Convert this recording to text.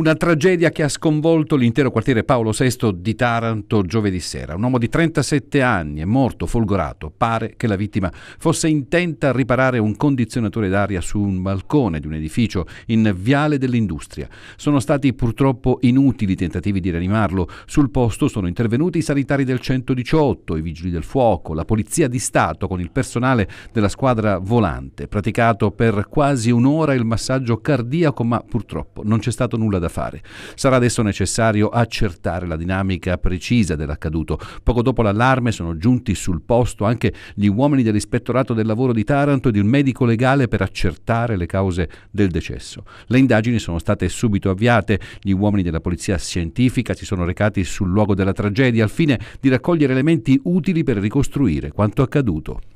Una tragedia che ha sconvolto l'intero quartiere Paolo VI di Taranto giovedì sera. Un uomo di 37 anni è morto folgorato. Pare che la vittima fosse intenta a riparare un condizionatore d'aria su un balcone di un edificio in Viale dell'Industria. Sono stati purtroppo inutili i tentativi di rianimarlo. Sul posto sono intervenuti i sanitari del 118, i vigili del fuoco, la polizia di Stato con il personale della squadra volante. Praticato per quasi un'ora il massaggio cardiaco, ma purtroppo non c'è stato nulla da fare. Sarà adesso necessario accertare la dinamica precisa dell'accaduto. Poco dopo l'allarme sono giunti sul posto anche gli uomini dell'Ispettorato del Lavoro di Taranto e di un medico legale per accertare le cause del decesso. Le indagini sono state subito avviate, gli uomini della polizia scientifica si sono recati sul luogo della tragedia al fine di raccogliere elementi utili per ricostruire quanto accaduto.